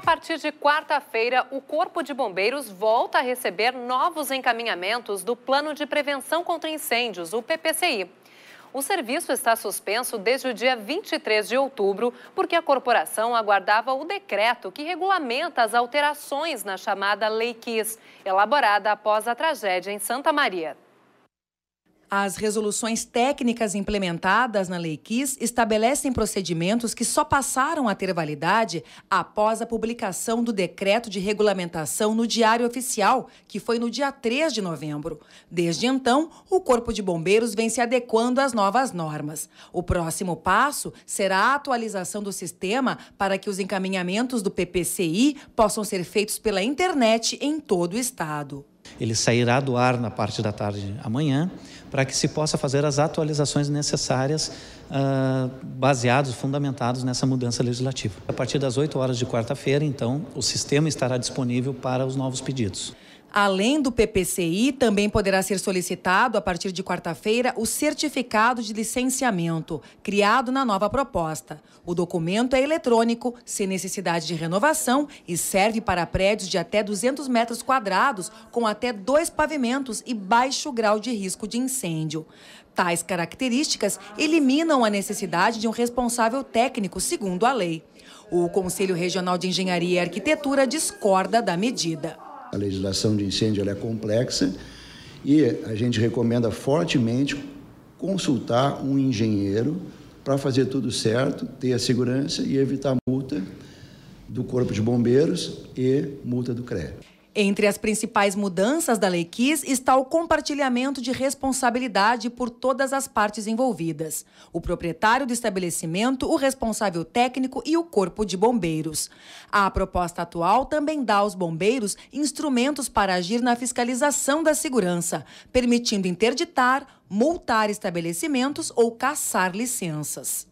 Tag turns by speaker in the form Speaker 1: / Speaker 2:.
Speaker 1: A partir de quarta-feira, o Corpo de Bombeiros volta a receber novos encaminhamentos do Plano de Prevenção contra Incêndios, o PPCI. O serviço está suspenso desde o dia 23 de outubro, porque a corporação aguardava o decreto que regulamenta as alterações na chamada Lei Kiss, elaborada após a tragédia em Santa Maria.
Speaker 2: As resoluções técnicas implementadas na Lei KIS estabelecem procedimentos que só passaram a ter validade após a publicação do decreto de regulamentação no Diário Oficial, que foi no dia 3 de novembro. Desde então, o Corpo de Bombeiros vem se adequando às novas normas. O próximo passo será a atualização do sistema para que os encaminhamentos do PPCI possam ser feitos pela internet em todo o estado.
Speaker 3: Ele sairá do ar na parte da tarde amanhã, para que se possa fazer as atualizações necessárias, uh, baseados, fundamentados nessa mudança legislativa. A partir das 8 horas de quarta-feira, então, o sistema estará disponível para os novos pedidos.
Speaker 2: Além do PPCI, também poderá ser solicitado, a partir de quarta-feira, o certificado de licenciamento, criado na nova proposta. O documento é eletrônico, sem necessidade de renovação e serve para prédios de até 200 metros quadrados, com até dois pavimentos e baixo grau de risco de incêndio. Tais características eliminam a necessidade de um responsável técnico, segundo a lei. O Conselho Regional de Engenharia e Arquitetura discorda da medida.
Speaker 4: A legislação de incêndio é complexa e a gente recomenda fortemente consultar um engenheiro para fazer tudo certo, ter a segurança e evitar multa do Corpo de Bombeiros e multa do CREA.
Speaker 2: Entre as principais mudanças da Lei KIS está o compartilhamento de responsabilidade por todas as partes envolvidas: o proprietário do estabelecimento, o responsável técnico e o corpo de bombeiros. A proposta atual também dá aos bombeiros instrumentos para agir na fiscalização da segurança, permitindo interditar, multar estabelecimentos ou caçar licenças.